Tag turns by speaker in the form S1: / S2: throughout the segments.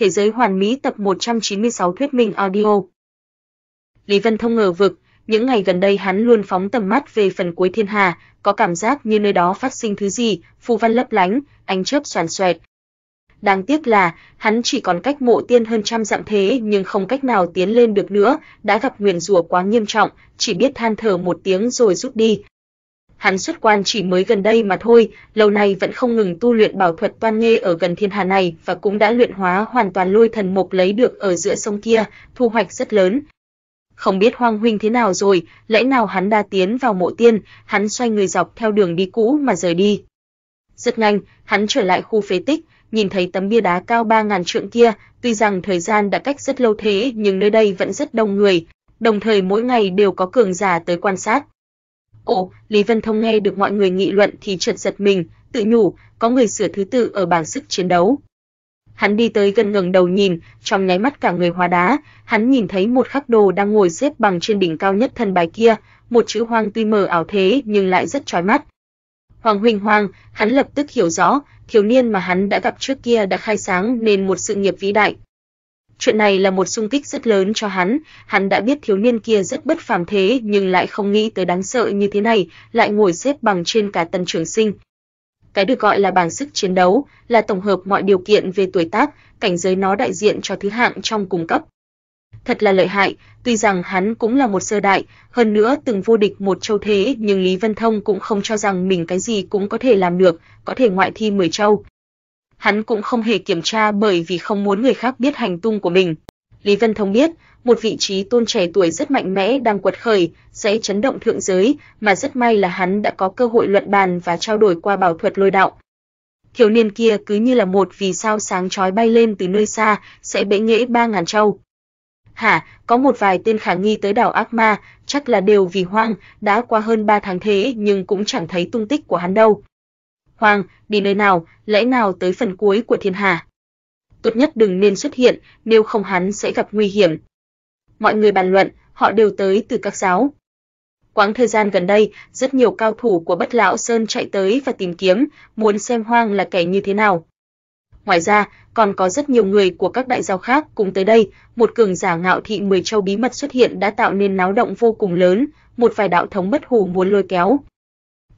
S1: Thế giới hoàn mỹ tập 196 thuyết minh audio. Lý Vân Thông ngờ vực, những ngày gần đây hắn luôn phóng tầm mắt về phần cuối thiên hà, có cảm giác như nơi đó phát sinh thứ gì, phù văn lấp lánh, ánh chớp xoàn xoẹt. Đáng tiếc là, hắn chỉ còn cách mộ tiên hơn trăm dặm thế nhưng không cách nào tiến lên được nữa, đã gặp nguyền rủa quá nghiêm trọng, chỉ biết than thở một tiếng rồi rút đi hắn xuất quan chỉ mới gần đây mà thôi, lâu nay vẫn không ngừng tu luyện bảo thuật toan nghê ở gần thiên hà này và cũng đã luyện hóa hoàn toàn lôi thần mục lấy được ở giữa sông kia, thu hoạch rất lớn. Không biết Hoang huynh thế nào rồi, lẽ nào hắn đã tiến vào mộ tiên, hắn xoay người dọc theo đường đi cũ mà rời đi. Rất nhanh, hắn trở lại khu phế tích, nhìn thấy tấm bia đá cao 3000 trượng kia, tuy rằng thời gian đã cách rất lâu thế nhưng nơi đây vẫn rất đông người, đồng thời mỗi ngày đều có cường giả tới quan sát. Ồ, Lý Vân Thông nghe được mọi người nghị luận thì chợt giật mình, tự nhủ, có người sửa thứ tự ở bảng sức chiến đấu. Hắn đi tới gần ngẩng đầu nhìn, trong nháy mắt cả người hóa đá, hắn nhìn thấy một khắc đồ đang ngồi xếp bằng trên đỉnh cao nhất thần bài kia, một chữ hoang tuy mờ ảo thế nhưng lại rất chói mắt. Hoàng huynh Hoàng, hắn lập tức hiểu rõ, thiếu niên mà hắn đã gặp trước kia đã khai sáng nên một sự nghiệp vĩ đại. Chuyện này là một xung kích rất lớn cho hắn, hắn đã biết thiếu niên kia rất bất phàm thế nhưng lại không nghĩ tới đáng sợ như thế này, lại ngồi xếp bằng trên cả tần trưởng sinh. Cái được gọi là bảng sức chiến đấu là tổng hợp mọi điều kiện về tuổi tác, cảnh giới nó đại diện cho thứ hạng trong cung cấp. Thật là lợi hại, tuy rằng hắn cũng là một sơ đại, hơn nữa từng vô địch một châu thế nhưng Lý Vân Thông cũng không cho rằng mình cái gì cũng có thể làm được, có thể ngoại thi 10 châu, hắn cũng không hề kiểm tra bởi vì không muốn người khác biết hành tung của mình. Lý Vân Thông biết, một vị trí tôn trẻ tuổi rất mạnh mẽ đang quật khởi, sẽ chấn động thượng giới, mà rất may là hắn đã có cơ hội luận bàn và trao đổi qua bảo thuật lôi đạo. Thiếu niên kia cứ như là một vì sao sáng chói bay lên từ nơi xa, sẽ bệ nghệ ba ngàn trâu. Hả, có một vài tên khả nghi tới đảo ác ma, chắc là đều vì hoang, đã qua hơn ba tháng thế nhưng cũng chẳng thấy tung tích của hắn đâu. Hoàng, đi nơi nào, lẽ nào tới phần cuối của thiên hà. Tốt nhất đừng nên xuất hiện, nếu không hắn sẽ gặp nguy hiểm. Mọi người bàn luận, họ đều tới từ các giáo. Quãng thời gian gần đây, rất nhiều cao thủ của Bất Lão Sơn chạy tới và tìm kiếm, muốn xem Hoang là kẻ như thế nào. Ngoài ra, còn có rất nhiều người của các đại giáo khác cùng tới đây, một cường giả ngạo thị mười châu bí mật xuất hiện đã tạo nên náo động vô cùng lớn, một vài đạo thống bất hủ muốn lôi kéo,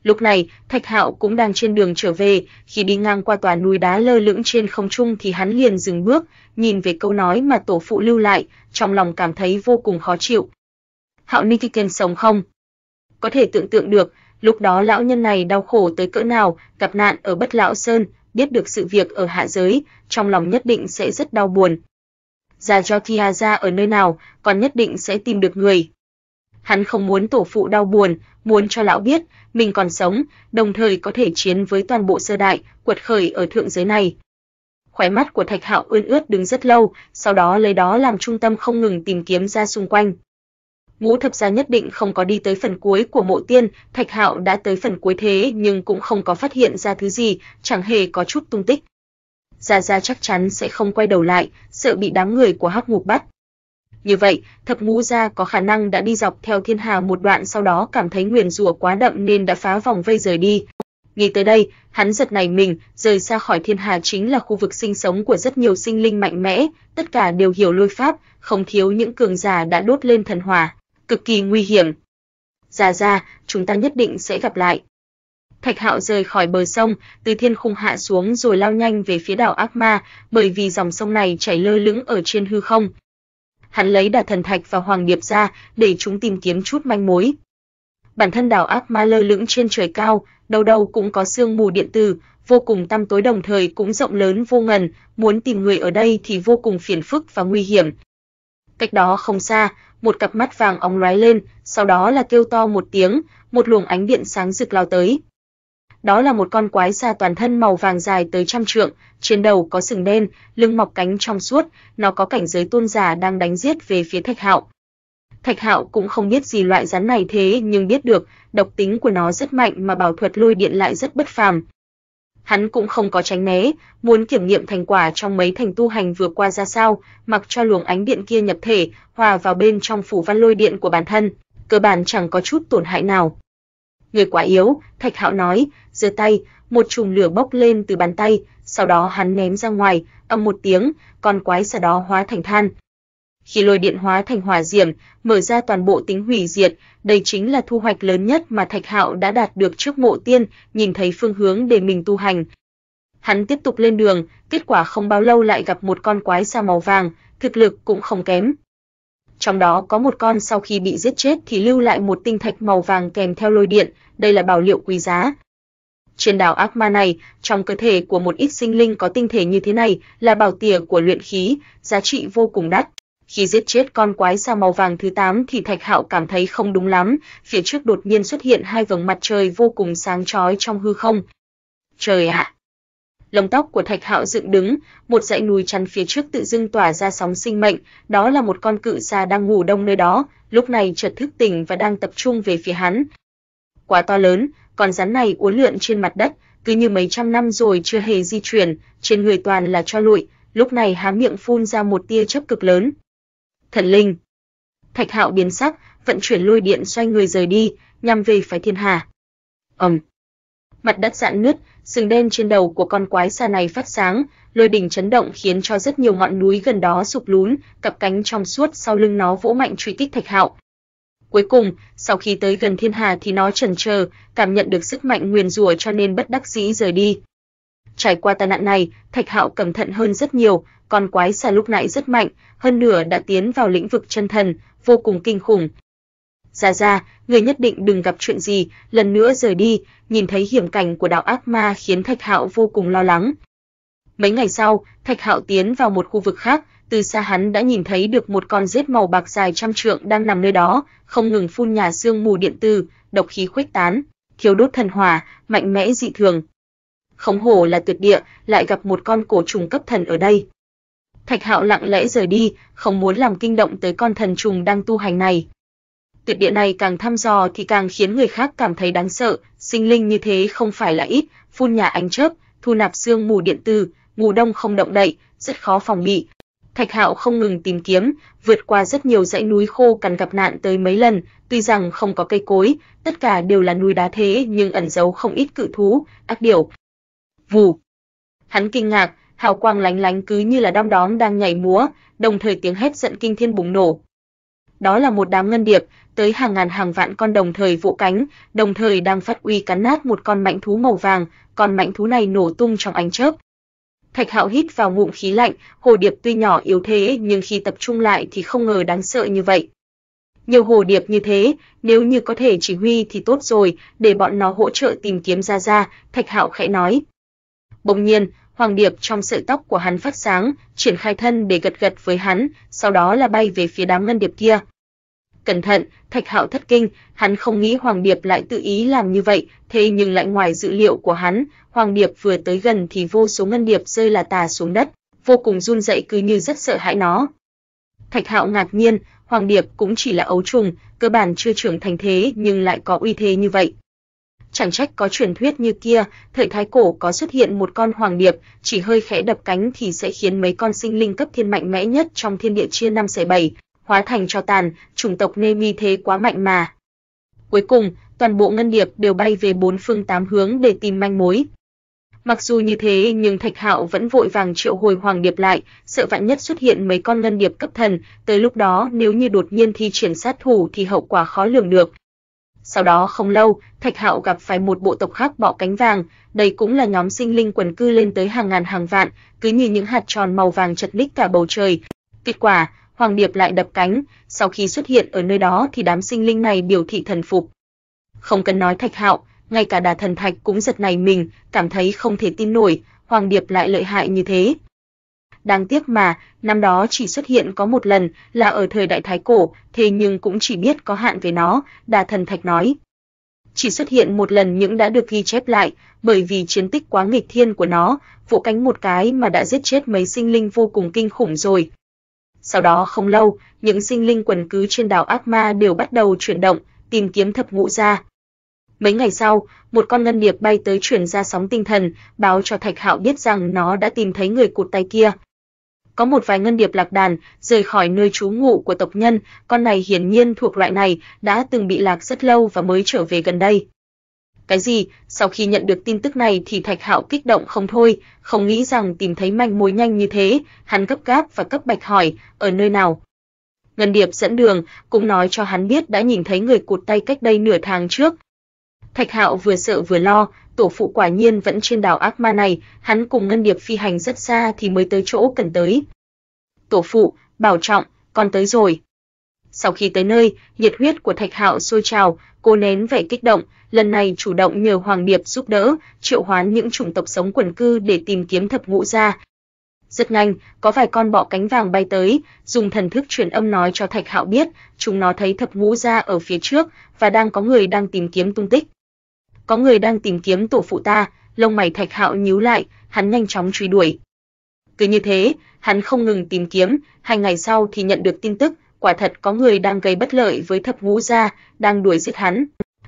S1: Lúc này, Thạch Hạo cũng đang trên đường trở về, khi đi ngang qua tòa núi đá lơ lửng trên không trung thì hắn liền dừng bước, nhìn về câu nói mà tổ phụ lưu lại, trong lòng cảm thấy vô cùng khó chịu. Hạo Ninh Kiên sống không? Có thể tưởng tượng được, lúc đó lão nhân này đau khổ tới cỡ nào, gặp nạn ở Bất Lão Sơn, biết được sự việc ở hạ giới, trong lòng nhất định sẽ rất đau buồn. Già Jotia ra ở nơi nào, còn nhất định sẽ tìm được người, Hắn không muốn tổ phụ đau buồn, muốn cho lão biết mình còn sống, đồng thời có thể chiến với toàn bộ sơ đại, quật khởi ở thượng giới này. Khóe mắt của Thạch Hạo ươn ướt đứng rất lâu, sau đó lấy đó làm trung tâm không ngừng tìm kiếm ra xung quanh. Ngũ thập gia nhất định không có đi tới phần cuối của mộ tiên, Thạch Hạo đã tới phần cuối thế nhưng cũng không có phát hiện ra thứ gì, chẳng hề có chút tung tích. Gia Gia chắc chắn sẽ không quay đầu lại, sợ bị đám người của Hắc Ngục bắt. Như vậy, thập ngũ gia có khả năng đã đi dọc theo thiên hà một đoạn sau đó cảm thấy nguyền rủa quá đậm nên đã phá vòng vây rời đi. Nghĩ tới đây, hắn giật nảy mình, rời xa khỏi thiên hà chính là khu vực sinh sống của rất nhiều sinh linh mạnh mẽ, tất cả đều hiểu lôi pháp, không thiếu những cường giả đã đốt lên thần hỏa, cực kỳ nguy hiểm. Già ra, chúng ta nhất định sẽ gặp lại. Thạch Hạo rời khỏi bờ sông, từ thiên khung hạ xuống rồi lao nhanh về phía đảo ác ma, bởi vì dòng sông này chảy lơ lững ở trên hư không, hắn lấy đà Thần Thạch và Hoàng Điệp ra để chúng tìm kiếm chút manh mối. Bản thân đảo ác ma lơ lửng trên trời cao, đâu đâu cũng có sương mù điện tử, vô cùng tăm tối đồng thời cũng rộng lớn vô ngần, muốn tìm người ở đây thì vô cùng phiền phức và nguy hiểm. Cách đó không xa, một cặp mắt vàng óng lóe lên, sau đó là kêu to một tiếng, một luồng ánh điện sáng rực lao tới đó là một con quái xa toàn thân màu vàng dài tới trăm trượng, trên đầu có sừng đen, lưng mọc cánh trong suốt, nó có cảnh giới tôn giả đang đánh giết về phía Thạch Hạo. Thạch Hạo cũng không biết gì loại rắn này thế nhưng biết được, độc tính của nó rất mạnh mà bảo thuật lôi điện lại rất bất phàm. Hắn cũng không có tránh né, muốn kiểm nghiệm thành quả trong mấy thành tu hành vừa qua ra sao, mặc cho luồng ánh điện kia nhập thể, hòa vào bên trong phủ văn lôi điện của bản thân, cơ bản chẳng có chút tổn hại nào. Người quá yếu, Thạch Hạo nói, giơ tay, một chùm lửa bốc lên từ bàn tay, sau đó hắn ném ra ngoài, ầm một tiếng, con quái xà đó hóa thành than. Khi lôi điện hóa thành hỏa diễm, mở ra toàn bộ tính hủy diệt, đây chính là thu hoạch lớn nhất mà Thạch Hạo đã đạt được trước mộ tiên, nhìn thấy phương hướng để mình tu hành. Hắn tiếp tục lên đường, kết quả không bao lâu lại gặp một con quái xa màu vàng, thực lực cũng không kém trong đó có một con sau khi bị giết chết thì lưu lại một tinh thạch màu vàng kèm theo lôi điện, đây là bảo liệu quý giá. Trên đảo ác ma này, trong cơ thể của một ít sinh linh có tinh thể như thế này là bảo tìa của luyện khí, giá trị vô cùng đắt. Khi giết chết con quái sao màu vàng thứ 8 thì Thạch Hạo cảm thấy không đúng lắm, phía trước đột nhiên xuất hiện hai vầng mặt trời vô cùng sáng chói trong hư không. Trời ạ, à, lông tóc của Thạch Hạo dựng đứng, một dãy núi chắn phía trước tự dưng tỏa ra sóng sinh mệnh, đó là một con cự xà đang ngủ đông nơi đó, lúc này chợt thức tỉnh và đang tập trung về phía hắn. Quá to lớn, con rắn này uốn lượn trên mặt đất, cứ như mấy trăm năm rồi chưa hề di chuyển, trên người toàn là cho lụi, lúc này há miệng phun ra một tia chớp cực lớn. Thần linh. Thạch Hạo biến sắc, vận chuyển lôi điện xoay người rời đi, nhằm về phái Thiên Hà. Ầm. Um mặt đất rạn nứt, sừng đen trên đầu của con quái xa này phát sáng, lôi đỉnh chấn động khiến cho rất nhiều ngọn núi gần đó sụp lún, cặp cánh trong suốt sau lưng nó vỗ mạnh truy kích Thạch Hạo. Cuối cùng, sau khi tới gần thiên hà thì nó chần chờ, cảm nhận được sức mạnh nguyền rủa cho nên bất đắc dĩ rời đi. Trải qua tai nạn này, Thạch Hạo cẩn thận hơn rất nhiều, con quái xa lúc nãy rất mạnh, hơn nửa đã tiến vào lĩnh vực chân thần, vô cùng kinh khủng, ra ra, người nhất định đừng gặp chuyện gì, lần nữa rời đi, nhìn thấy hiểm cảnh của đạo ác ma khiến Thạch Hạo vô cùng lo lắng. Mấy ngày sau, Thạch Hạo tiến vào một khu vực khác, từ xa hắn đã nhìn thấy được một con rết màu bạc dài trăm trượng đang nằm nơi đó, không ngừng phun nhà xương mù điện tử, độc khí khuếch tán, thiếu đốt thần hỏa, mạnh mẽ dị thường. Không hổ là tuyệt địa, lại gặp một con cổ trùng cấp thần ở đây. Thạch Hạo lặng lẽ rời đi, không muốn làm kinh động tới con thần trùng đang tu hành này tuyệt địa này càng thăm dò thì càng khiến người khác cảm thấy đáng sợ, sinh linh như thế không phải là ít, phun nhà ánh chớp, thu nạp xương mù điện tử, ngủ đông không động đậy, rất khó phòng bị. Thạch Hạo không ngừng tìm kiếm, vượt qua rất nhiều dãy núi khô cằn gặp nạn tới mấy lần, tuy rằng không có cây cối, tất cả đều là núi đá thế nhưng ẩn giấu không ít cự thú, ác điểu. Vù. Hắn kinh ngạc, hào quang lánh lánh cứ như là đom đóm đang nhảy múa, đồng thời tiếng hét giận kinh thiên bùng nổ, đó là một đám ngân điệp, tới hàng ngàn hàng vạn con đồng thời vụ cánh, đồng thời đang phát uy cắn nát một con mãnh thú màu vàng, con mãnh thú này nổ tung trong ánh chớp. Thạch Hạo hít vào ngụm khí lạnh, hồ điệp tuy nhỏ yếu thế nhưng khi tập trung lại thì không ngờ đáng sợ như vậy. Nhiều hồ điệp như thế, nếu như có thể chỉ huy thì tốt rồi, để bọn nó hỗ trợ tìm kiếm ra ra, Thạch Hạo khẽ nói. Bỗng nhiên, Hoàng Điệp trong sợi tóc của hắn phát sáng, triển khai thân để gật gật với hắn, sau đó là bay về phía đám ngân điệp kia. Cẩn thận, Thạch Hạo thất kinh, hắn không nghĩ Hoàng Điệp lại tự ý làm như vậy, thế nhưng lại ngoài dự liệu của hắn, Hoàng Điệp vừa tới gần thì vô số ngân điệp rơi là tà xuống đất, vô cùng run rẩy cứ như rất sợ hãi nó. Thạch Hạo ngạc nhiên, Hoàng Điệp cũng chỉ là ấu trùng, cơ bản chưa trưởng thành thế nhưng lại có uy thế như vậy, Chẳng trách có truyền thuyết như kia, thời thái cổ có xuất hiện một con hoàng điệp, chỉ hơi khẽ đập cánh thì sẽ khiến mấy con sinh linh cấp thiên mạnh mẽ nhất trong thiên địa chia năm xẻ bảy, hóa thành cho tàn, chủng tộc Nemi thế quá mạnh mà. Cuối cùng, toàn bộ ngân điệp đều bay về bốn phương tám hướng để tìm manh mối. Mặc dù như thế nhưng Thạch Hạo vẫn vội vàng triệu hồi Hoàng Điệp lại, sợ vạn nhất xuất hiện mấy con ngân điệp cấp thần, tới lúc đó nếu như đột nhiên thi triển sát thủ thì hậu quả khó lường được, sau đó không lâu, Thạch Hạo gặp phải một bộ tộc khác bọ cánh vàng, đây cũng là nhóm sinh linh quần cư lên tới hàng ngàn hàng vạn, cứ như những hạt tròn màu vàng chật ních cả bầu trời. Kết quả, Hoàng Điệp lại đập cánh, sau khi xuất hiện ở nơi đó thì đám sinh linh này biểu thị thần phục. Không cần nói Thạch Hạo, ngay cả Đà Thần Thạch cũng giật nảy mình, cảm thấy không thể tin nổi, Hoàng Điệp lại lợi hại như thế đáng tiếc mà năm đó chỉ xuất hiện có một lần là ở thời đại thái cổ, thế nhưng cũng chỉ biết có hạn về nó, Đà Thần Thạch nói. Chỉ xuất hiện một lần những đã được ghi chép lại, bởi vì chiến tích quá nghịch thiên của nó, vỗ cánh một cái mà đã giết chết mấy sinh linh vô cùng kinh khủng rồi. Sau đó không lâu, những sinh linh quần cứ trên đảo ác ma đều bắt đầu chuyển động, tìm kiếm thập ngũ gia. Mấy ngày sau, một con ngân điệp bay tới truyền ra sóng tinh thần, báo cho Thạch Hạo biết rằng nó đã tìm thấy người cụt tay kia có một vài ngân điệp lạc đàn rời khỏi nơi trú ngụ của tộc nhân, con này hiển nhiên thuộc loại này, đã từng bị lạc rất lâu và mới trở về gần đây. Cái gì? Sau khi nhận được tin tức này thì Thạch Hạo kích động không thôi, không nghĩ rằng tìm thấy manh mối nhanh như thế, hắn gấp gáp và cấp bạch hỏi, ở nơi nào? Ngân Điệp dẫn đường, cũng nói cho hắn biết đã nhìn thấy người cụt tay cách đây nửa tháng trước, Thạch Hạo vừa sợ vừa lo, tổ phụ quả nhiên vẫn trên đảo ác ma này, hắn cùng ngân điệp phi hành rất xa thì mới tới chỗ cần tới. Tổ phụ, bảo trọng, con tới rồi. Sau khi tới nơi, nhiệt huyết của Thạch Hạo sôi trào, cô nén vẻ kích động, lần này chủ động nhờ Hoàng Điệp giúp đỡ, triệu hoán những chủng tộc sống quần cư để tìm kiếm thập ngũ gia. Rất nhanh, có vài con bọ cánh vàng bay tới, dùng thần thức truyền âm nói cho Thạch Hạo biết, chúng nó thấy thập ngũ gia ở phía trước và đang có người đang tìm kiếm tung tích có người đang tìm kiếm tổ phụ ta, lông mày Thạch Hạo nhíu lại, hắn nhanh chóng truy đuổi. Cứ như thế, hắn không ngừng tìm kiếm, hai ngày sau thì nhận được tin tức, quả thật có người đang gây bất lợi với Thập Ngũ gia, đang đuổi giết hắn.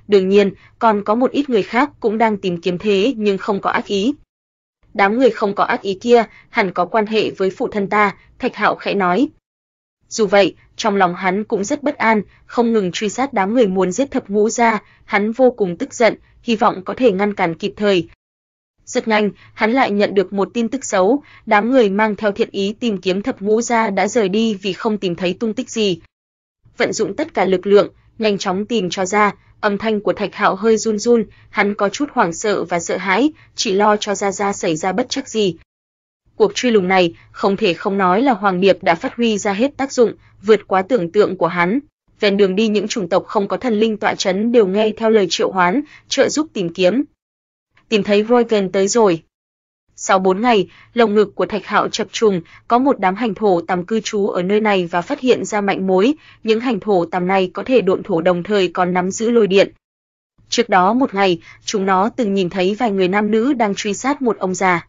S1: Đương nhiên, còn có một ít người khác cũng đang tìm kiếm thế nhưng không có ác ý. Đám người không có ác ý kia hẳn có quan hệ với phụ thân ta, Thạch Hạo khẽ nói. Dù vậy, trong lòng hắn cũng rất bất an, không ngừng truy sát đám người muốn giết Thập Ngũ gia, hắn vô cùng tức giận, hy vọng có thể ngăn cản kịp thời. Rất nhanh, hắn lại nhận được một tin tức xấu, đám người mang theo thiện ý tìm kiếm thập ngũ gia đã rời đi vì không tìm thấy tung tích gì. Vận dụng tất cả lực lượng, nhanh chóng tìm cho ra, âm thanh của Thạch Hạo hơi run run, hắn có chút hoảng sợ và sợ hãi, chỉ lo cho gia gia xảy ra bất trắc gì. Cuộc truy lùng này, không thể không nói là Hoàng Điệp đã phát huy ra hết tác dụng, vượt quá tưởng tượng của hắn ven đường đi những chủng tộc không có thần linh tọa chấn đều nghe theo lời triệu hoán, trợ giúp tìm kiếm. Tìm thấy Roygen tới rồi. Sau 4 ngày, lồng ngực của Thạch Hạo chập trùng, có một đám hành thổ tằm cư trú ở nơi này và phát hiện ra mạnh mối, những hành thổ tằm này có thể độn thổ đồng thời còn nắm giữ lôi điện. Trước đó một ngày, chúng nó từng nhìn thấy vài người nam nữ đang truy sát một ông già.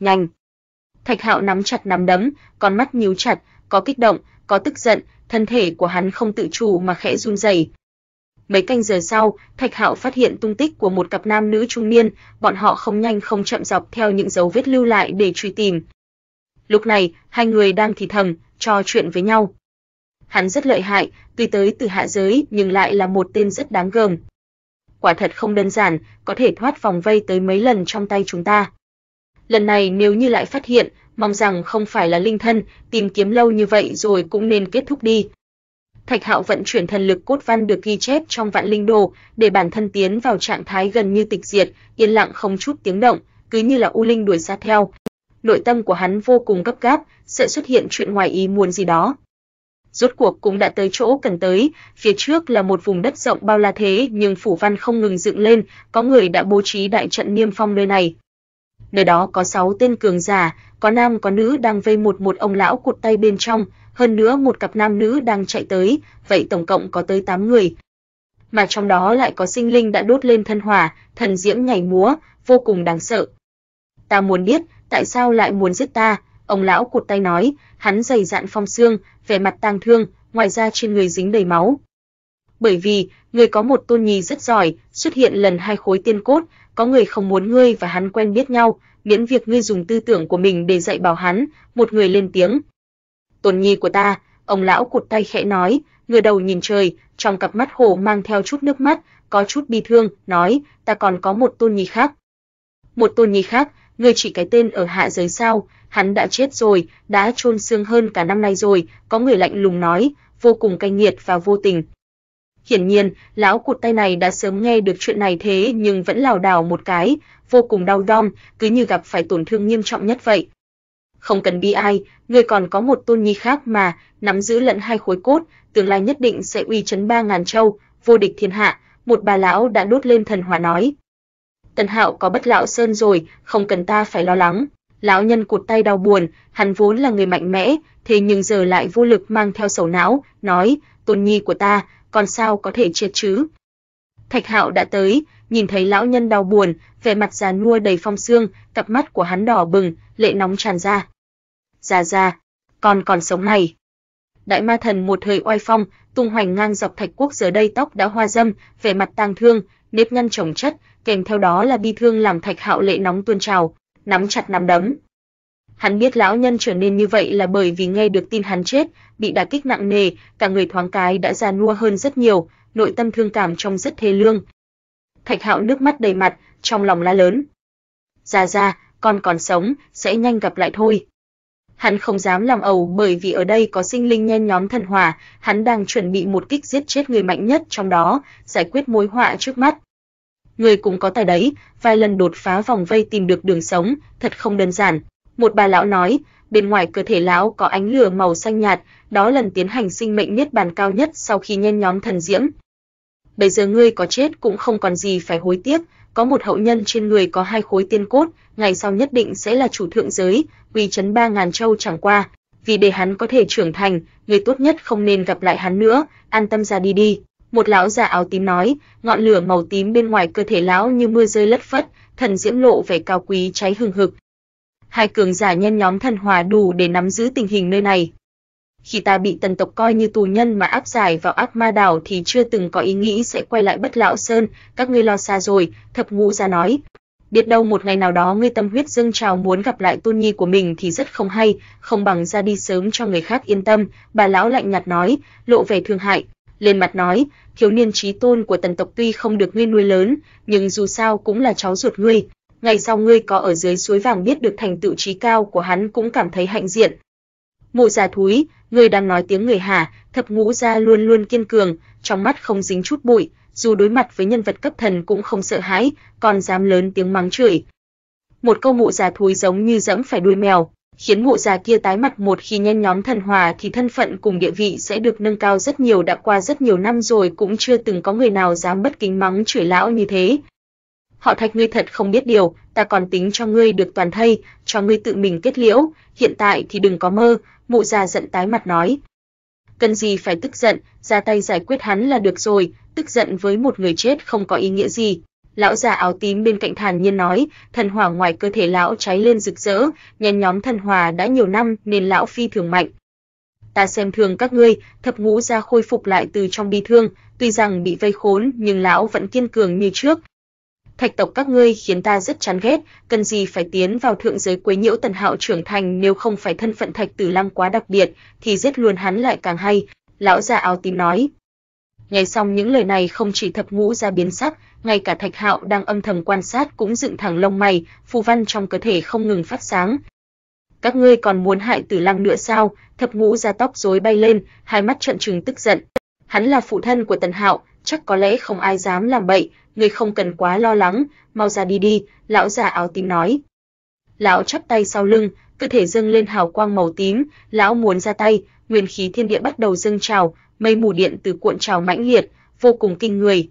S1: Nhanh. Thạch Hạo nắm chặt nắm đấm, con mắt nhíu chặt, có kích động, có tức giận, thân thể của hắn không tự chủ mà khẽ run rẩy. Mấy canh giờ sau, Thạch Hạo phát hiện tung tích của một cặp nam nữ trung niên, bọn họ không nhanh không chậm dọc theo những dấu vết lưu lại để truy tìm. Lúc này, hai người đang thì thầm, trò chuyện với nhau. Hắn rất lợi hại, tuy tới từ hạ giới nhưng lại là một tên rất đáng gờm. Quả thật không đơn giản, có thể thoát vòng vây tới mấy lần trong tay chúng ta. Lần này nếu như lại phát hiện, mong rằng không phải là linh thân, tìm kiếm lâu như vậy rồi cũng nên kết thúc đi. Thạch Hạo vận chuyển thần lực cốt văn được ghi chép trong Vạn Linh Đồ, để bản thân tiến vào trạng thái gần như tịch diệt, yên lặng không chút tiếng động, cứ như là u linh đuổi sát theo. Nội tâm của hắn vô cùng gấp gáp, sợ xuất hiện chuyện ngoài ý muốn gì đó. Rốt cuộc cũng đã tới chỗ cần tới, phía trước là một vùng đất rộng bao la thế nhưng phủ văn không ngừng dựng lên, có người đã bố trí đại trận niêm phong nơi này. Nơi đó có 6 tên cường giả, có nam có nữ đang vây một một ông lão cụt tay bên trong, hơn nữa một cặp nam nữ đang chạy tới, vậy tổng cộng có tới 8 người. Mà trong đó lại có sinh linh đã đốt lên thân hỏa, thần diễm nhảy múa, vô cùng đáng sợ. Ta muốn biết, tại sao lại muốn giết ta? Ông lão cụt tay nói, hắn dày dạn phong xương, vẻ mặt tang thương, ngoài ra trên người dính đầy máu. Bởi vì, người có một tôn nhi rất giỏi, xuất hiện lần hai khối tiên cốt, có người không muốn ngươi và hắn quen biết nhau, miễn việc ngươi dùng tư tưởng của mình để dạy bảo hắn, một người lên tiếng. Tôn nhi của ta, ông lão cụt tay khẽ nói, ngửa đầu nhìn trời, trong cặp mắt hồ mang theo chút nước mắt, có chút bi thương, nói, ta còn có một tôn nhi khác. Một tôn nhi khác, ngươi chỉ cái tên ở hạ giới sao, hắn đã chết rồi, đã chôn xương hơn cả năm nay rồi, có người lạnh lùng nói, vô cùng cay nghiệt và vô tình, Hiển nhiên, lão cụt tay này đã sớm nghe được chuyện này thế nhưng vẫn lảo đảo một cái, vô cùng đau đom, cứ như gặp phải tổn thương nghiêm trọng nhất vậy. Không cần bi ai, người còn có một tôn nhi khác mà, nắm giữ lẫn hai khối cốt, tương lai nhất định sẽ uy chấn ba ngàn châu, vô địch thiên hạ, một bà lão đã đốt lên thần hỏa nói. Tần Hạo có bất lão sơn rồi, không cần ta phải lo lắng. Lão nhân cụt tay đau buồn, hắn vốn là người mạnh mẽ, thế nhưng giờ lại vô lực mang theo sầu não, nói, tôn nhi của ta, còn sao có thể triệt chứ? Thạch Hạo đã tới, nhìn thấy lão nhân đau buồn, vẻ mặt già nua đầy phong sương, cặp mắt của hắn đỏ bừng, lệ nóng tràn ra. "Già già, con còn sống này." Đại ma thần một hơi oai phong, tung hoành ngang dọc Thạch Quốc giờ đây tóc đã hoa râm, vẻ mặt tang thương, nếp nhăn chồng chất, kèm theo đó là bi thương làm Thạch Hạo lệ nóng tuôn trào, nắm chặt nắm đấm, Hắn biết lão nhân trở nên như vậy là bởi vì nghe được tin hắn chết, bị đả kích nặng nề, cả người thoáng cái đã già nua hơn rất nhiều, nội tâm thương cảm trong rất thê lương. Thạch Hạo nước mắt đầy mặt, trong lòng la lớn. Ra ra, con còn sống, sẽ nhanh gặp lại thôi." Hắn không dám làm ẩu bởi vì ở đây có sinh linh nhen nhóm thần hỏa, hắn đang chuẩn bị một kích giết chết người mạnh nhất trong đó, giải quyết mối họa trước mắt. Người cũng có tài đấy, vài lần đột phá vòng vây tìm được đường sống, thật không đơn giản. Một bà lão nói, bên ngoài cơ thể lão có ánh lửa màu xanh nhạt, đó lần tiến hành sinh mệnh niết bàn cao nhất sau khi nhen nhóm thần diễm. Bây giờ ngươi có chết cũng không còn gì phải hối tiếc, có một hậu nhân trên người có hai khối tiên cốt, ngày sau nhất định sẽ là chủ thượng giới, uy chấn ba ngàn châu chẳng qua, vì để hắn có thể trưởng thành, người tốt nhất không nên gặp lại hắn nữa, an tâm ra đi đi." Một lão già áo tím nói, ngọn lửa màu tím bên ngoài cơ thể lão như mưa rơi lất phất, thần diễm lộ vẻ cao quý cháy hừng hực, hai cường giả nhân nhóm thần hòa đủ để nắm giữ tình hình nơi này. Khi ta bị tần tộc coi như tù nhân mà áp giải vào ác ma đảo thì chưa từng có ý nghĩ sẽ quay lại bất lão sơn, các ngươi lo xa rồi, thập ngũ ra nói. Biết đâu một ngày nào đó ngươi tâm huyết dâng trào muốn gặp lại tôn nhi của mình thì rất không hay, không bằng ra đi sớm cho người khác yên tâm, bà lão lạnh nhạt nói, lộ vẻ thương hại. Lên mặt nói, thiếu niên trí tôn của tần tộc tuy không được ngươi nuôi lớn, nhưng dù sao cũng là cháu ruột ngươi, ngày sau ngươi có ở dưới suối vàng biết được thành tựu trí cao của hắn cũng cảm thấy hạnh diện. Mộ Già Thúi, ngươi đang nói tiếng người hả? Thập Ngũ gia luôn luôn kiên cường, trong mắt không dính chút bụi, dù đối mặt với nhân vật cấp thần cũng không sợ hãi, còn dám lớn tiếng mắng chửi. Một câu Mộ Già Thúi giống như dẫm phải đuôi mèo, khiến Mộ Già kia tái mặt một khi nhanh nhóm thần hòa thì thân phận cùng địa vị sẽ được nâng cao rất nhiều, đã qua rất nhiều năm rồi cũng chưa từng có người nào dám bất kính mắng chửi lão như thế, họ thạch ngươi thật không biết điều, ta còn tính cho ngươi được toàn thây, cho ngươi tự mình kết liễu, hiện tại thì đừng có mơ, mụ già giận tái mặt nói. Cần gì phải tức giận, ra tay giải quyết hắn là được rồi, tức giận với một người chết không có ý nghĩa gì. Lão già áo tím bên cạnh thản nhiên nói, thần hỏa ngoài cơ thể lão cháy lên rực rỡ, nhen nhóm thần hỏa đã nhiều năm nên lão phi thường mạnh. Ta xem thường các ngươi, thập ngũ gia khôi phục lại từ trong bi thương, tuy rằng bị vây khốn nhưng lão vẫn kiên cường như trước, thạch tộc các ngươi khiến ta rất chán ghét, cần gì phải tiến vào thượng giới quấy nhiễu Tần Hạo trưởng thành, nếu không phải thân phận Thạch Tử Lăng quá đặc biệt thì giết luôn hắn lại càng hay." Lão già áo tím nói. Nghe xong những lời này không chỉ thập ngũ ra biến sắc, ngay cả Thạch Hạo đang âm thầm quan sát cũng dựng thẳng lông mày, phù văn trong cơ thể không ngừng phát sáng. Các ngươi còn muốn hại Tử Lăng nữa sao? Thập ngũ ra tóc rối bay lên, hai mắt trận trừng tức giận. Hắn là phụ thân của Tần Hạo, chắc có lẽ không ai dám làm bậy, ngươi không cần quá lo lắng, mau ra đi đi, lão già áo tím nói. Lão chắp tay sau lưng, cơ thể dâng lên hào quang màu tím, lão muốn ra tay, nguyên khí thiên địa bắt đầu dâng trào, mây mù điện từ cuộn trào mãnh liệt, vô cùng kinh người.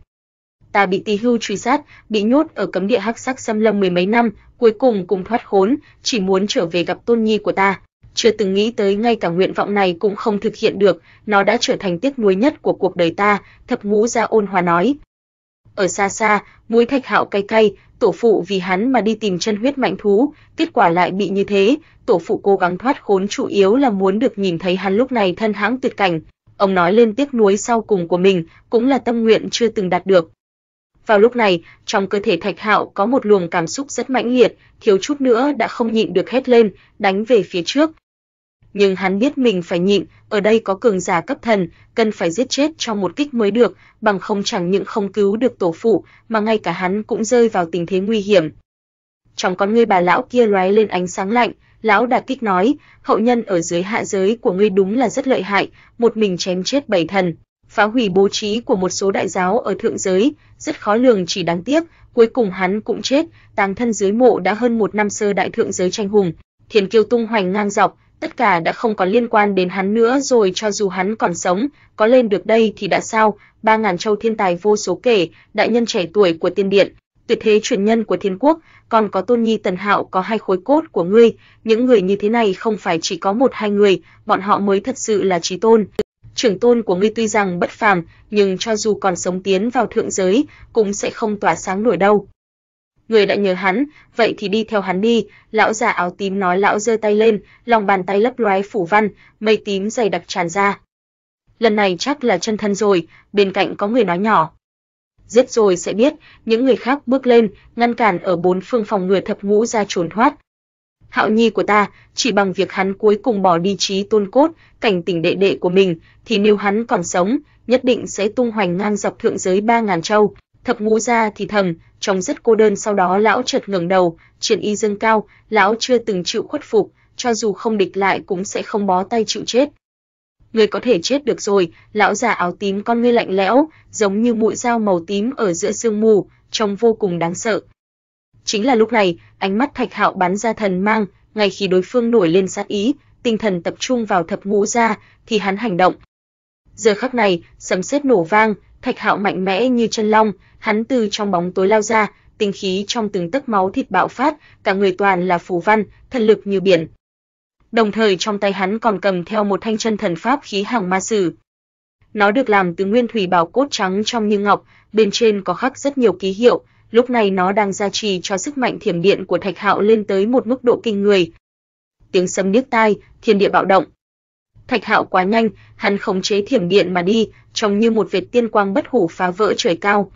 S1: Ta bị Tỳ Hưu truy sát, bị nhốt ở cấm địa hắc sắc xâm lâm mười mấy năm, cuối cùng cùng thoát khốn, chỉ muốn trở về gặp Tôn Nhi của ta chưa từng nghĩ tới ngay cả nguyện vọng này cũng không thực hiện được, nó đã trở thành tiếc nuối nhất của cuộc đời ta, thập ngũ gia ôn hòa nói. Ở xa xa, mũi thạch hạo cay cay, tổ phụ vì hắn mà đi tìm chân huyết mạnh thú, kết quả lại bị như thế, tổ phụ cố gắng thoát khốn chủ yếu là muốn được nhìn thấy hắn lúc này thân hãng tuyệt cảnh. Ông nói lên tiếc nuối sau cùng của mình, cũng là tâm nguyện chưa từng đạt được. Vào lúc này, trong cơ thể Thạch Hạo có một luồng cảm xúc rất mãnh liệt, thiếu chút nữa đã không nhịn được hét lên, đánh về phía trước, nhưng hắn biết mình phải nhịn, ở đây có cường giả cấp thần, cần phải giết chết cho một kích mới được, bằng không chẳng những không cứu được tổ phụ, mà ngay cả hắn cũng rơi vào tình thế nguy hiểm. Trong con ngươi bà lão kia lóe lên ánh sáng lạnh, lão đà kích nói, hậu nhân ở dưới hạ giới của ngươi đúng là rất lợi hại, một mình chém chết bảy thần, phá hủy bố trí của một số đại giáo ở thượng giới, rất khó lường chỉ đáng tiếc, cuối cùng hắn cũng chết, tang thân dưới mộ đã hơn một năm sơ đại thượng giới tranh hùng, thiền kiêu tung hoành ngang dọc, tất cả đã không còn liên quan đến hắn nữa rồi cho dù hắn còn sống, có lên được đây thì đã sao, ba ngàn châu thiên tài vô số kể, đại nhân trẻ tuổi của tiên điện, tuyệt thế truyền nhân của thiên quốc, còn có Tôn Nhi Tần Hạo có hai khối cốt của ngươi, những người như thế này không phải chỉ có một hai người, bọn họ mới thật sự là trí tôn. Trưởng tôn của ngươi tuy rằng bất phàm, nhưng cho dù còn sống tiến vào thượng giới, cũng sẽ không tỏa sáng nổi đâu người đã nhớ hắn, vậy thì đi theo hắn đi." Lão già áo tím nói lão giơ tay lên, lòng bàn tay lấp loé phủ văn, mây tím dày đặc tràn ra. Lần này chắc là chân thân rồi, bên cạnh có người nói nhỏ. Giết rồi sẽ biết, những người khác bước lên, ngăn cản ở bốn phương phòng người thập ngũ ra trốn thoát. Hạo nhi của ta, chỉ bằng việc hắn cuối cùng bỏ đi trí tôn cốt, cảnh tỉnh đệ đệ của mình, thì nếu hắn còn sống, nhất định sẽ tung hoành ngang dọc thượng giới ba ngàn châu, Thập ngũ gia thì thầm, trông rất cô đơn sau đó lão chợt ngẩng đầu, triển y dâng cao, lão chưa từng chịu khuất phục, cho dù không địch lại cũng sẽ không bó tay chịu chết. Ngươi có thể chết được rồi, lão già áo tím con ngươi lạnh lẽo, giống như mũi dao màu tím ở giữa sương mù, trông vô cùng đáng sợ. Chính là lúc này, ánh mắt Thạch Hạo bắn ra thần mang, ngay khi đối phương nổi lên sát ý, tinh thần tập trung vào thập ngũ gia thì hắn hành động. Giờ khắc này, sấm sét nổ vang, Thạch Hạo mạnh mẽ như chân long, hắn từ trong bóng tối lao ra, tinh khí trong từng tấc máu thịt bạo phát, cả người toàn là phù văn, thần lực như biển. Đồng thời trong tay hắn còn cầm theo một thanh chân thần pháp khí hàng ma sử. Nó được làm từ nguyên thủy bảo cốt trắng trong như ngọc, bên trên có khắc rất nhiều ký hiệu, lúc này nó đang gia trì cho sức mạnh thiểm điện của Thạch Hạo lên tới một mức độ kinh người. Tiếng sấm điếc tai, thiên địa bạo động, Thạch Hạo quá nhanh, hắn khống chế thiểm điện mà đi, trông như một vệt tiên quang bất hủ phá vỡ trời cao.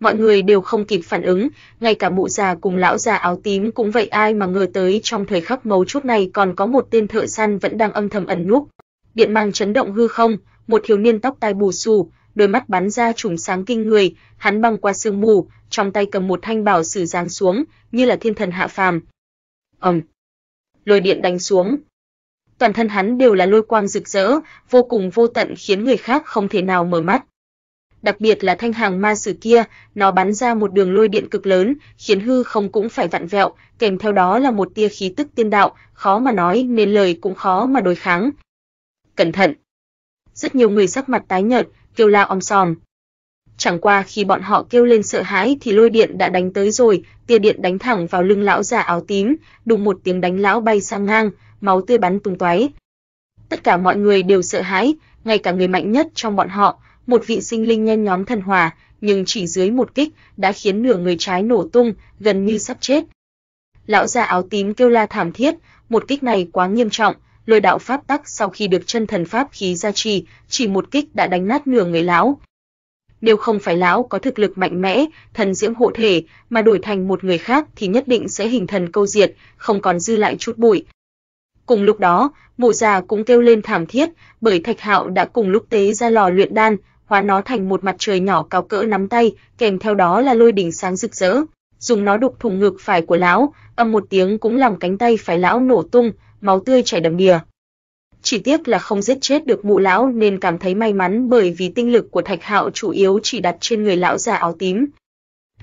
S1: Mọi người đều không kịp phản ứng, ngay cả mụ già cùng lão già áo tím cũng vậy ai mà ngờ tới trong thời khắc mấu chốt này còn có một tên thợ săn vẫn đang âm thầm ẩn núp. Điện mang chấn động hư không, một thiếu niên tóc tai bù xù, đôi mắt bắn ra trùng sáng kinh người, hắn băng qua sương mù, trong tay cầm một thanh bảo sử giáng xuống, như là thiên thần hạ phàm. Ầm. Lôi điện đánh xuống, toàn thân hắn đều là lôi quang rực rỡ, vô cùng vô tận khiến người khác không thể nào mở mắt. Đặc biệt là thanh hàng ma sử kia, nó bắn ra một đường lôi điện cực lớn, khiến hư không cũng phải vặn vẹo, kèm theo đó là một tia khí tức tiên đạo, khó mà nói nên lời cũng khó mà đối kháng. Cẩn thận! Rất nhiều người sắc mặt tái nhợt, kêu la om sòm. Chẳng qua khi bọn họ kêu lên sợ hãi thì lôi điện đã đánh tới rồi, tia điện đánh thẳng vào lưng lão già áo tím, đùng một tiếng đánh lão bay sang ngang, máu tươi bắn tung tóe. Tất cả mọi người đều sợ hãi, ngay cả người mạnh nhất trong bọn họ, một vị sinh linh nhân nhóm thần hỏa, nhưng chỉ dưới một kích đã khiến nửa người trái nổ tung, gần như sắp chết. Lão già áo tím kêu la thảm thiết, một kích này quá nghiêm trọng, lôi đạo pháp tắc sau khi được chân thần pháp khí gia trì, chỉ một kích đã đánh nát nửa người lão. Nếu không phải lão có thực lực mạnh mẽ, thần diễm hộ thể, mà đổi thành một người khác thì nhất định sẽ hình thần câu diệt, không còn dư lại chút bụi, Cùng lúc đó, mụ già cũng kêu lên thảm thiết, bởi Thạch Hạo đã cùng lúc tế ra lò luyện đan, hóa nó thành một mặt trời nhỏ cao cỡ nắm tay, kèm theo đó là lôi đỉnh sáng rực rỡ. Dùng nó đục thủng ngực phải của lão, âm một tiếng cũng làm cánh tay phải lão nổ tung, máu tươi chảy đầm đìa. Chỉ tiếc là không giết chết được mụ lão nên cảm thấy may mắn bởi vì tinh lực của Thạch Hạo chủ yếu chỉ đặt trên người lão già áo tím.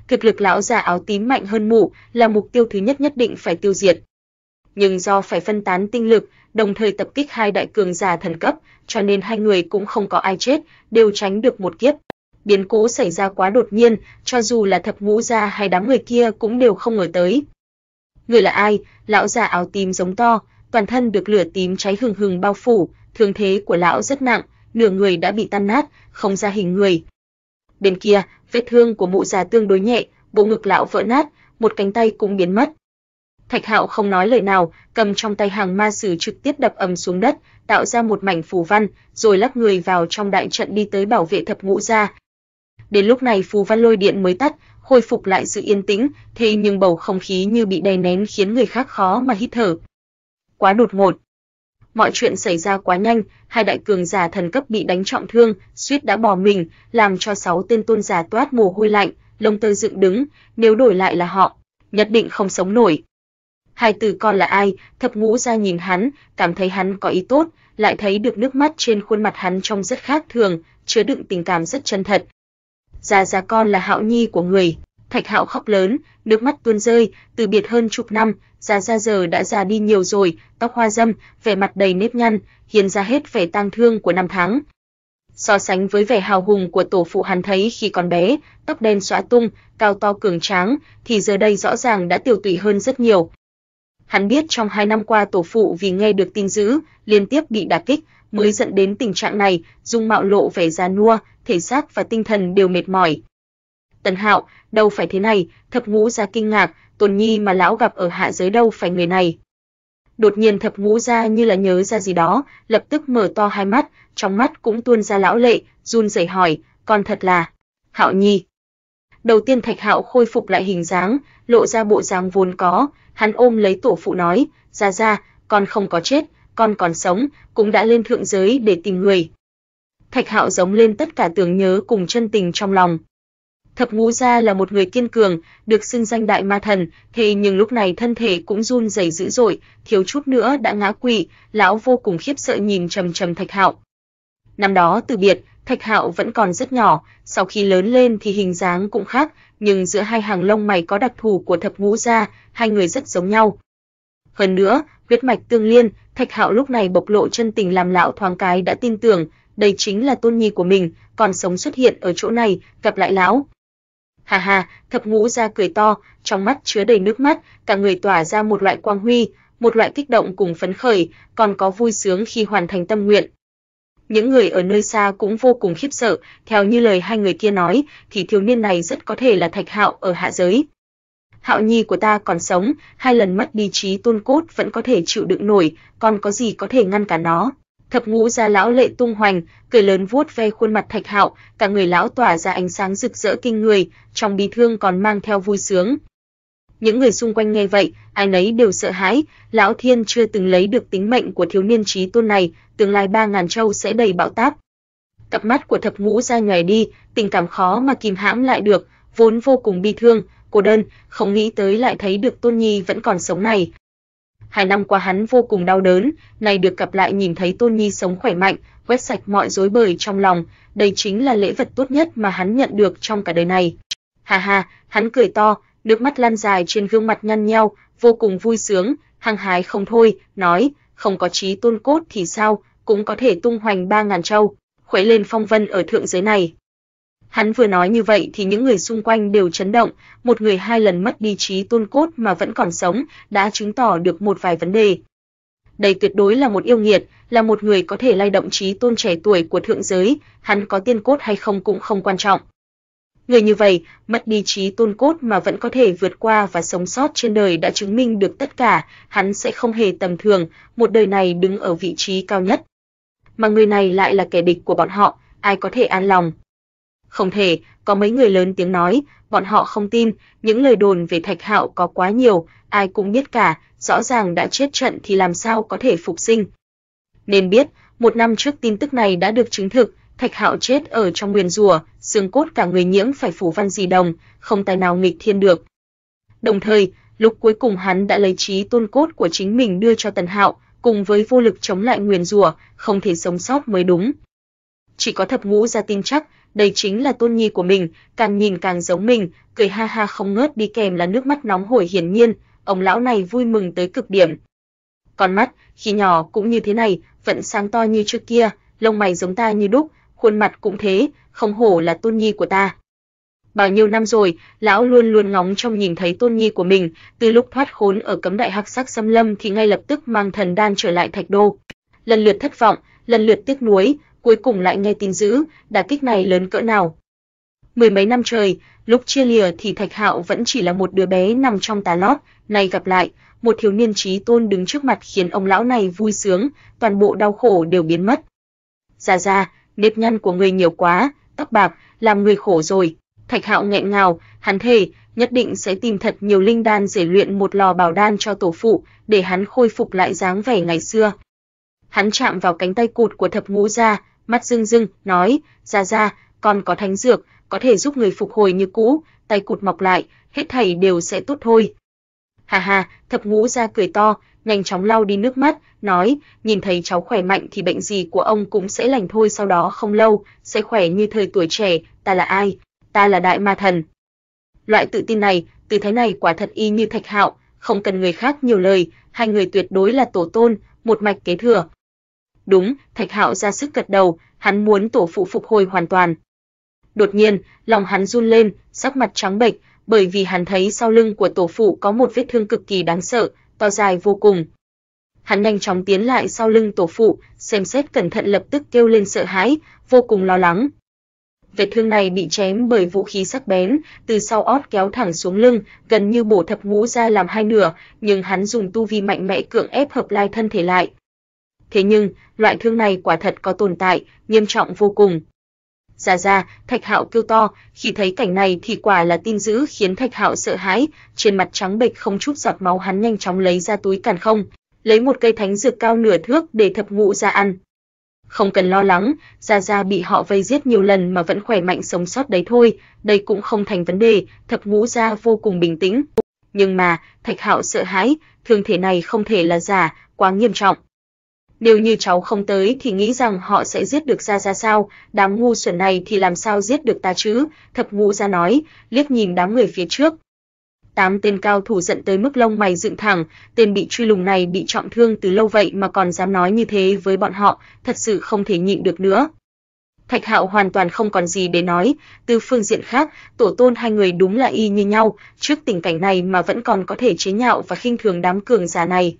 S1: Cực lực lão già áo tím mạnh hơn mụ là mục tiêu thứ nhất nhất định phải tiêu diệt nhưng do phải phân tán tinh lực, đồng thời tập kích hai đại cường giả thần cấp, cho nên hai người cũng không có ai chết, đều tránh được một kiếp. Biến cố xảy ra quá đột nhiên, cho dù là thập ngũ gia hay đám người kia cũng đều không ngờ tới. Người là ai? Lão già áo tím giống to, toàn thân được lửa tím cháy hừng hừng bao phủ, thương thế của lão rất nặng, nửa người đã bị tan nát, không ra hình người. Bên kia, vết thương của mụ già tương đối nhẹ, bộ ngực lão vỡ nát, một cánh tay cũng biến mất. Thạch Hạo không nói lời nào, cầm trong tay hàng ma sử trực tiếp đập ầm xuống đất, tạo ra một mảnh phù văn, rồi lắc người vào trong đại trận đi tới bảo vệ thập ngũ gia. Đến lúc này phù văn lôi điện mới tắt, khôi phục lại sự yên tĩnh, thế nhưng bầu không khí như bị đè nén khiến người khác khó mà hít thở. Quá đột ngột. Mọi chuyện xảy ra quá nhanh, hai đại cường giả thần cấp bị đánh trọng thương, suýt đã bỏ mình, làm cho sáu tên tôn giả toát mồ hôi lạnh, lông tơ dựng đứng, nếu đổi lại là họ, nhất định không sống nổi. Hai tử con là ai? Thập Ngũ ra nhìn hắn, cảm thấy hắn có ý tốt, lại thấy được nước mắt trên khuôn mặt hắn trông rất khác thường, chứa đựng tình cảm rất chân thật. Già già con là Hạo Nhi của người. Thạch Hạo khóc lớn, nước mắt tuôn rơi, từ biệt hơn chục năm, già già giờ đã già đi nhiều rồi, tóc hoa râm, vẻ mặt đầy nếp nhăn, hiện ra hết vẻ tang thương của năm tháng. So sánh với vẻ hào hùng của tổ phụ hắn thấy khi còn bé, tóc đen xóa tung, cao to cường tráng, thì giờ đây rõ ràng đã tiểu tụy hơn rất nhiều. Hắn biết trong hai năm qua tổ phụ vì nghe được tin dữ, liên tiếp bị đả kích, mới dẫn đến tình trạng này, dung mạo lộ vẻ già nua, thể xác và tinh thần đều mệt mỏi. Tần Hạo, đâu phải thế này, thập ngũ gia kinh ngạc, Tôn Nhi mà lão gặp ở hạ giới đâu phải người này. Đột nhiên thập ngũ gia như là nhớ ra gì đó, lập tức mở to hai mắt, trong mắt cũng tuôn ra lão lệ, run rẩy hỏi, con thật là, Hạo Nhi, Đầu tiên Thạch Hạo khôi phục lại hình dáng, lộ ra bộ dáng vốn có, hắn ôm lấy tổ phụ nói, "Gia gia, con không có chết, con còn sống, cũng đã lên thượng giới để tìm người." Thạch Hạo giống lên tất cả tưởng nhớ cùng chân tình trong lòng. Thập Ngũ gia là một người kiên cường, được xưng danh đại ma thần, thế nhưng lúc này thân thể cũng run rẩy dữ dội, thiếu chút nữa đã ngã quỵ, lão vô cùng khiếp sợ nhìn trầm trầm Thạch Hạo. Năm đó từ biệt, Thạch Hạo vẫn còn rất nhỏ, sau khi lớn lên thì hình dáng cũng khác, nhưng giữa hai hàng lông mày có đặc thù của thập ngũ gia, hai người rất giống nhau. Hơn nữa, huyết mạch tương liên, Thạch Hạo lúc này bộc lộ chân tình làm lão thoáng cái đã tin tưởng, đây chính là tôn nhi của mình, còn sống xuất hiện ở chỗ này, gặp lại lão. Hà hà, thập ngũ gia cười to, trong mắt chứa đầy nước mắt, cả người tỏa ra một loại quang huy, một loại kích động cùng phấn khởi, còn có vui sướng khi hoàn thành tâm nguyện. Những người ở nơi xa cũng vô cùng khiếp sợ, theo như lời hai người kia nói, thì thiếu niên này rất có thể là Thạch Hạo ở hạ giới. Hạo nhi của ta còn sống, hai lần mất đi trí tôn cốt vẫn có thể chịu đựng nổi, còn có gì có thể ngăn cả nó? Thập ngũ gia lão lệ tung hoành, cười lớn vuốt ve khuôn mặt Thạch Hạo, cả người lão tỏa ra ánh sáng rực rỡ kinh người, trong bi thương còn mang theo vui sướng, những người xung quanh nghe vậy, ai nấy đều sợ hãi, lão thiên chưa từng lấy được tính mệnh của thiếu niên trí tôn này, tương lai ba ngàn châu sẽ đầy bão táp. Cặp mắt của Thập Ngũ ra nhòe đi, tình cảm khó mà kìm hãm lại được, vốn vô cùng bi thương, cô đơn, không nghĩ tới lại thấy được Tôn Nhi vẫn còn sống này. Hai năm qua hắn vô cùng đau đớn, nay được gặp lại nhìn thấy Tôn Nhi sống khỏe mạnh, quét sạch mọi rối bời trong lòng, đây chính là lễ vật tốt nhất mà hắn nhận được trong cả đời này. Hà hà, hắn cười to, nước mắt lan dài trên gương mặt nhăn nheo, vô cùng vui sướng, hăng hái không thôi, nói, không có trí tôn cốt thì sao, cũng có thể tung hoành ba ngàn châu, khuấy lên phong vân ở thượng giới này. Hắn vừa nói như vậy thì những người xung quanh đều chấn động, một người hai lần mất đi trí tôn cốt mà vẫn còn sống, đã chứng tỏ được một vài vấn đề. Đây tuyệt đối là một yêu nghiệt, là một người có thể lay động trí tôn trẻ tuổi của thượng giới, hắn có tiên cốt hay không cũng không quan trọng, Người như vậy, mất đi trí tôn cốt mà vẫn có thể vượt qua và sống sót trên đời đã chứng minh được tất cả, hắn sẽ không hề tầm thường, một đời này đứng ở vị trí cao nhất. Mà người này lại là kẻ địch của bọn họ, ai có thể an lòng? Không thể, có mấy người lớn tiếng nói, bọn họ không tin, những lời đồn về Thạch Hạo có quá nhiều, ai cũng biết cả, rõ ràng đã chết trận thì làm sao có thể phục sinh. Nên biết, một năm trước tin tức này đã được chứng thực, Thạch Hạo chết ở trong nguyên rùa, xương cốt cả người nhiễm phải phủ văn dị đồng, không tài nào nghịch thiên được. Đồng thời, lúc cuối cùng hắn đã lấy trí tôn cốt của chính mình đưa cho Tần Hạo, cùng với vô lực chống lại Nguyên rủa, không thể sống sót mới đúng. Chỉ có thập ngũ ra tin chắc, đây chính là tôn nhi của mình, càng nhìn càng giống mình, cười ha ha không ngớt đi kèm là nước mắt nóng hổi hiển nhiên, ông lão này vui mừng tới cực điểm. Con mắt, khi nhỏ cũng như thế này, vẫn sáng to như trước kia, lông mày giống ta như đúc, khuôn mặt cũng thế, không hổ là tôn nhi của ta. Bao nhiêu năm rồi, lão luôn luôn ngóng trông nhìn thấy tôn nhi của mình, từ lúc thoát khốn ở cấm đại hắc sắc xâm lâm thì ngay lập tức mang thần đan trở lại thạch đô. Lần lượt thất vọng, lần lượt tiếc nuối, cuối cùng lại nghe tin dữ, đả kích này lớn cỡ nào. Mười mấy năm trời, lúc chia lìa thì Thạch Hạo vẫn chỉ là một đứa bé nằm trong tà lót, nay gặp lại, một thiếu niên trí tôn đứng trước mặt khiến ông lão này vui sướng, toàn bộ đau khổ đều biến mất. Già già, nếp nhăn của người nhiều quá, tóc bạc, làm người khổ rồi. Thạch Hạo nghẹn ngào, hắn thề, nhất định sẽ tìm thật nhiều linh đan để luyện một lò bảo đan cho tổ phụ, để hắn khôi phục lại dáng vẻ ngày xưa. Hắn chạm vào cánh tay cụt của Thập Ngũ gia, mắt rưng rưng nói, "Gia gia, con có thánh dược, có thể giúp người phục hồi như cũ, tay cụt mọc lại, hết thảy đều sẽ tốt thôi." Hà hà, Thập Ngũ gia cười to, nhanh chóng lau đi nước mắt, nói, nhìn thấy cháu khỏe mạnh thì bệnh gì của ông cũng sẽ lành thôi sau đó không lâu, sẽ khỏe như thời tuổi trẻ, ta là ai? Ta là đại ma thần. Loại tự tin này, tư thái này quả thật y như Thạch Hạo, không cần người khác nhiều lời, hai người tuyệt đối là tổ tôn, một mạch kế thừa. Đúng, Thạch Hạo ra sức gật đầu, hắn muốn tổ phụ phục hồi hoàn toàn. Đột nhiên, lòng hắn run lên, sắc mặt trắng bệch, bởi vì hắn thấy sau lưng của tổ phụ có một vết thương cực kỳ đáng sợ, to dài vô cùng. Hắn nhanh chóng tiến lại sau lưng tổ phụ, xem xét cẩn thận lập tức kêu lên sợ hãi, vô cùng lo lắng. Vết thương này bị chém bởi vũ khí sắc bén, từ sau ót kéo thẳng xuống lưng, gần như bổ thập ngũ ra làm hai nửa, nhưng hắn dùng tu vi mạnh mẽ cưỡng ép hợp lại thân thể lại. Thế nhưng, loại thương này quả thật có tồn tại, nghiêm trọng vô cùng. Ra ra, Thạch Hạo kêu to, khi thấy cảnh này thì quả là tin dữ khiến Thạch Hạo sợ hãi, trên mặt trắng bệch không chút giọt máu hắn nhanh chóng lấy ra túi càn không, lấy một cây thánh dược cao nửa thước để thập ngũ ra ăn. Không cần lo lắng, Gia Gia bị họ vây giết nhiều lần mà vẫn khỏe mạnh sống sót đấy thôi, đây cũng không thành vấn đề, thập ngũ gia vô cùng bình tĩnh. Nhưng mà, Thạch Hạo sợ hãi, thương thể này không thể là giả, quá nghiêm trọng nếu như cháu không tới thì nghĩ rằng họ sẽ giết được ra ra sao, đám ngu xuẩn này thì làm sao giết được ta chứ, thập ngũ ra nói, liếc nhìn đám người phía trước. Tám tên cao thủ giận tới mức lông mày dựng thẳng, tên bị truy lùng này bị trọng thương từ lâu vậy mà còn dám nói như thế với bọn họ, thật sự không thể nhịn được nữa. Thạch Hạo hoàn toàn không còn gì để nói, từ phương diện khác, tổ tôn hai người đúng là y như nhau, trước tình cảnh này mà vẫn còn có thể chế nhạo và khinh thường đám cường giả này,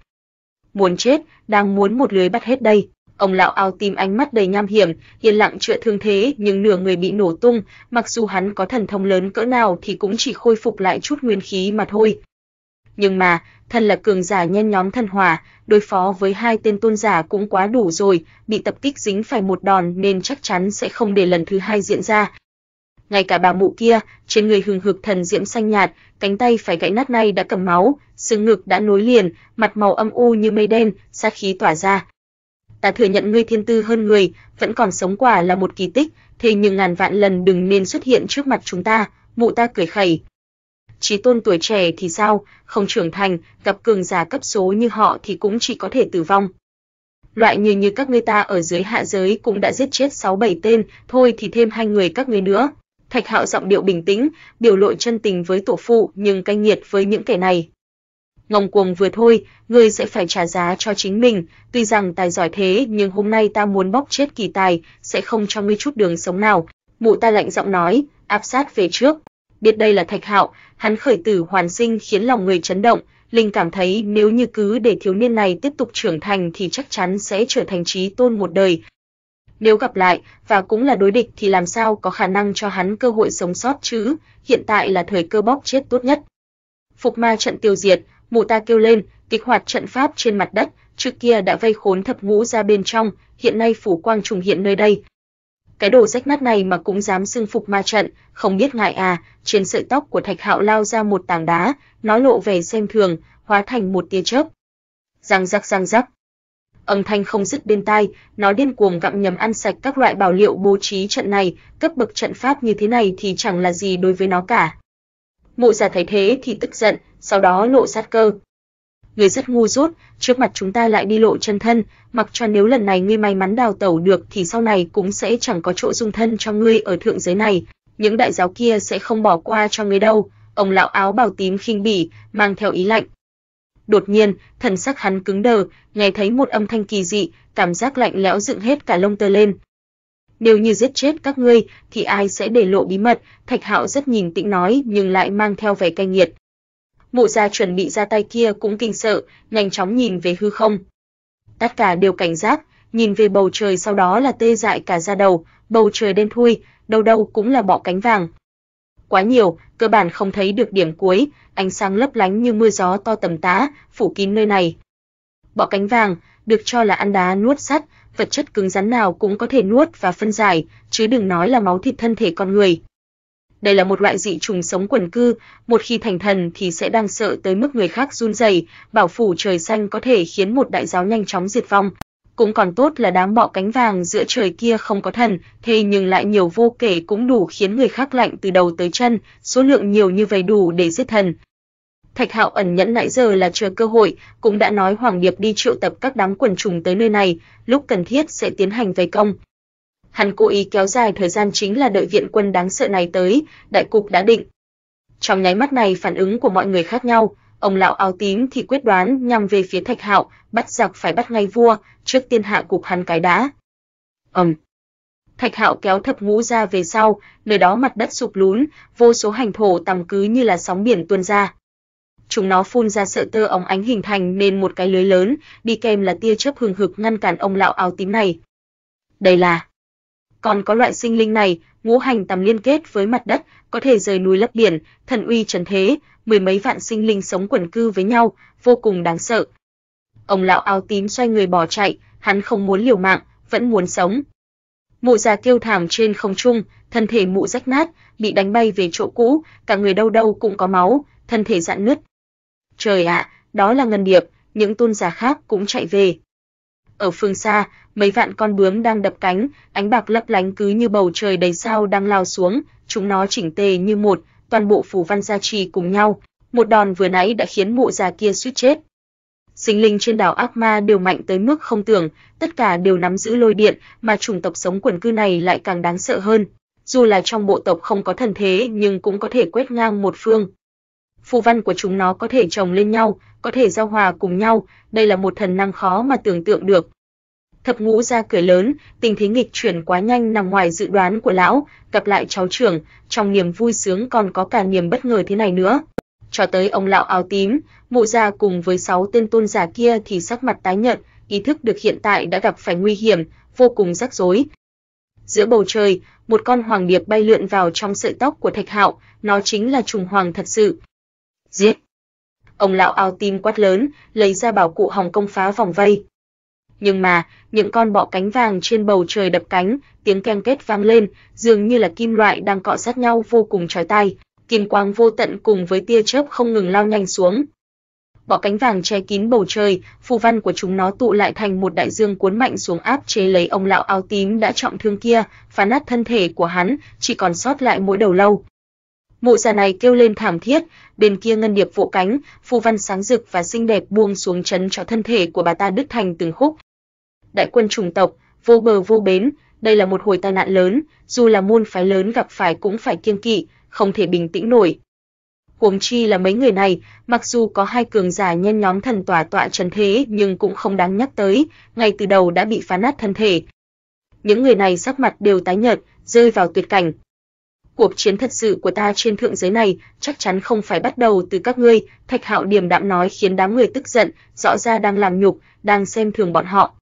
S1: muốn chết, đang muốn một lưới bắt hết đây. Ông lão ao tim ánh mắt đầy nham hiểm, hiền lặng chữa thương thế nhưng nửa người bị nổ tung, mặc dù hắn có thần thông lớn cỡ nào thì cũng chỉ khôi phục lại chút nguyên khí mà thôi. Nhưng mà, thân là cường giả nhân nhóm thần hòa, đối phó với hai tên tôn giả cũng quá đủ rồi, bị tập kích dính phải một đòn nên chắc chắn sẽ không để lần thứ hai diễn ra. Ngay cả bà mụ kia, trên người hừng hực thần diễm xanh nhạt, cánh tay phải gãy nát này đã cầm máu, xương ngực đã nối liền, mặt màu âm u như mây đen, sát khí tỏa ra. Ta thừa nhận ngươi thiên tư hơn người, vẫn còn sống quả là một kỳ tích, thế nhưng ngàn vạn lần đừng nên xuất hiện trước mặt chúng ta, mụ ta cười khẩy. Chí tôn tuổi trẻ thì sao, không trưởng thành, gặp cường giả cấp số như họ thì cũng chỉ có thể tử vong. Loại như như các ngươi ta ở dưới hạ giới cũng đã giết chết 6 7 tên, thôi thì thêm hai người các ngươi nữa. Thạch Hạo giọng điệu bình tĩnh, biểu lộ chân tình với tổ phụ nhưng cay nghiệt với những kẻ này ngông cuồng vừa thôi, ngươi sẽ phải trả giá cho chính mình, tuy rằng tài giỏi thế nhưng hôm nay ta muốn bóc chết kỳ tài, sẽ không cho ngươi chút đường sống nào." Mụ ta lạnh giọng nói, áp sát về trước. Biết đây là Thạch Hạo, hắn khởi tử hoàn sinh khiến lòng người chấn động, Linh cảm thấy nếu như cứ để thiếu niên này tiếp tục trưởng thành thì chắc chắn sẽ trở thành trí tôn một đời. Nếu gặp lại và cũng là đối địch thì làm sao có khả năng cho hắn cơ hội sống sót chứ, hiện tại là thời cơ bóc chết tốt nhất. Phục ma trận tiêu diệt, mụ ta kêu lên, kích hoạt trận pháp trên mặt đất, trước kia đã vây khốn thập ngũ ra bên trong, hiện nay phủ quang trùng hiện nơi đây. Cái đồ rách nát này mà cũng dám xưng phục ma trận, không biết ngại à, trên sợi tóc của Thạch Hạo lao ra một tảng đá, nó lộ vẻ xem thường, hóa thành một tia chớp. Răng rắc răng rắc. Âm thanh không dứt bên tai, nó điên cuồng gặm nhấm ăn sạch các loại bảo liệu bố trí trận này, cấp bậc trận pháp như thế này thì chẳng là gì đối với nó cả. Mộ già thấy thế thì tức giận, sau đó lộ sát cơ. Người rất ngu dốt, trước mặt chúng ta lại đi lộ chân thân, mặc cho nếu lần này ngươi may mắn đào tẩu được thì sau này cũng sẽ chẳng có chỗ dung thân cho ngươi ở thượng giới này, những đại giáo kia sẽ không bỏ qua cho ngươi đâu." Ông lão áo bào tím khinh bỉ, mang theo ý lạnh. Đột nhiên, thần sắc hắn cứng đờ, nghe thấy một âm thanh kỳ dị, cảm giác lạnh lẽo dựng hết cả lông tơ lên. Nếu như giết chết các ngươi thì ai sẽ để lộ bí mật, Thạch Hạo rất nhìn tĩnh nói nhưng lại mang theo vẻ cay nghiệt mộ gia chuẩn bị ra tay kia cũng kinh sợ, nhanh chóng nhìn về hư không. Tất cả đều cảnh giác, nhìn về bầu trời sau đó là tê dại cả da đầu, bầu trời đen thui, đâu đâu cũng là bọ cánh vàng. Quá nhiều, cơ bản không thấy được điểm cuối, ánh sáng lấp lánh như mưa gió to tầm tá, phủ kín nơi này. Bọ cánh vàng, được cho là ăn đá nuốt sắt, vật chất cứng rắn nào cũng có thể nuốt và phân giải, chứ đừng nói là máu thịt thân thể con người. Đây là một loại dị trùng sống quần cư, một khi thành thần thì sẽ đang sợ tới mức người khác run rẩy, bảo phủ trời xanh có thể khiến một đại giáo nhanh chóng diệt vong. Cũng còn tốt là đám bọ cánh vàng giữa trời kia không có thần, thế nhưng lại nhiều vô kể cũng đủ khiến người khác lạnh từ đầu tới chân, số lượng nhiều như vậy đủ để giết thần. Thạch Hạo ẩn nhẫn nãy giờ là chờ cơ hội, cũng đã nói Hoàng Điệp đi triệu tập các đám quần trùng tới nơi này, lúc cần thiết sẽ tiến hành vây công hắn cố ý kéo dài thời gian chính là đợi viện quân đáng sợ này tới, đại cục đã định. Trong nháy mắt này phản ứng của mọi người khác nhau, ông lão áo tím thì quyết đoán nhằm về phía Thạch Hạo, bắt giặc phải bắt ngay vua, trước tiên hạ cục hắn cái đã. Ầm. Thạch Hạo kéo thập ngũ ra về sau, nơi đó mặt đất sụp lún, vô số hành thổ tầm cứ như là sóng biển tuôn ra. Chúng nó phun ra sợi tơ óng ánh hình thành nên một cái lưới lớn, đi kèm là tia chớp hừng hực ngăn cản ông lão áo tím này. Đây là còn có loại sinh linh này, ngũ hành tầm liên kết với mặt đất, có thể rời núi lấp biển, thần uy trấn thế, mười mấy vạn sinh linh sống quần cư với nhau, vô cùng đáng sợ. Ông lão áo tím xoay người bỏ chạy, hắn không muốn liều mạng, vẫn muốn sống. Mụ già kêu thảm trên không trung, thân thể mụ rách nát, bị đánh bay về chỗ cũ, cả người đâu đâu cũng có máu, thân thể rạn nứt. Trời ạ, đó là ngân điệp, những tôn giả khác cũng chạy về. Ở phương xa, mấy vạn con bướm đang đập cánh, ánh bạc lấp lánh cứ như bầu trời đầy sao đang lao xuống, chúng nó chỉnh tề như một, toàn bộ phù văn gia trì cùng nhau, một đòn vừa nãy đã khiến mụ già kia suýt chết. Sinh linh trên đảo ác ma đều mạnh tới mức không tưởng, tất cả đều nắm giữ lôi điện, mà chủng tộc sống quần cư này lại càng đáng sợ hơn. Dù là trong bộ tộc không có thần thế nhưng cũng có thể quét ngang một phương, phù văn của chúng nó có thể chồng lên nhau, có thể giao hòa cùng nhau, đây là một thần năng khó mà tưởng tượng được. Thập Ngũ ra cười lớn, tình thế nghịch chuyển quá nhanh nằm ngoài dự đoán của lão, gặp lại cháu trưởng, trong niềm vui sướng còn có cả niềm bất ngờ thế này nữa. Cho tới ông lão áo tím, mụ già cùng với sáu tên tôn giả kia thì sắc mặt tái nhợt, ý thức được hiện tại đã gặp phải nguy hiểm, vô cùng rắc rối. Giữa bầu trời, một con hoàng điệp bay lượn vào trong sợi tóc của Thạch Hạo, nó chính là trùng hoàng thật sự. Giết! Ông lão ao tim quát lớn, lấy ra bảo cụ Hồng công phá vòng vây. Nhưng mà, những con bọ cánh vàng trên bầu trời đập cánh, tiếng keng kết vang lên, dường như là kim loại đang cọ sát nhau vô cùng chói tai, kim quang vô tận cùng với tia chớp không ngừng lao nhanh xuống. Bọ cánh vàng che kín bầu trời, phù văn của chúng nó tụ lại thành một đại dương cuốn mạnh xuống áp chế lấy ông lão áo tím đã trọng thương kia, phá nát thân thể của hắn, chỉ còn sót lại mỗi đầu lâu. Mụ già này kêu lên thảm thiết, bên kia ngân điệp vỗ cánh, phù văn sáng rực và xinh đẹp buông xuống chấn cho thân thể của bà ta đứt thành từng khúc. Đại quân chủng tộc, vô bờ vô bến, đây là một hồi tai nạn lớn, dù là môn phái lớn gặp phải cũng phải kiêng kỵ, không thể bình tĩnh nổi. Huống chi là mấy người này, mặc dù có hai cường giả nhân nhóm thần tỏa tọa trần thế nhưng cũng không đáng nhắc tới, ngay từ đầu đã bị phá nát thân thể. Những người này sắc mặt đều tái nhợt, rơi vào tuyệt cảnh cuộc chiến thật sự của ta trên thượng giới này chắc chắn không phải bắt đầu từ các ngươi, Thạch Hạo điềm đạm nói khiến đám người tức giận, rõ ra đang làm nhục, đang xem thường bọn họ.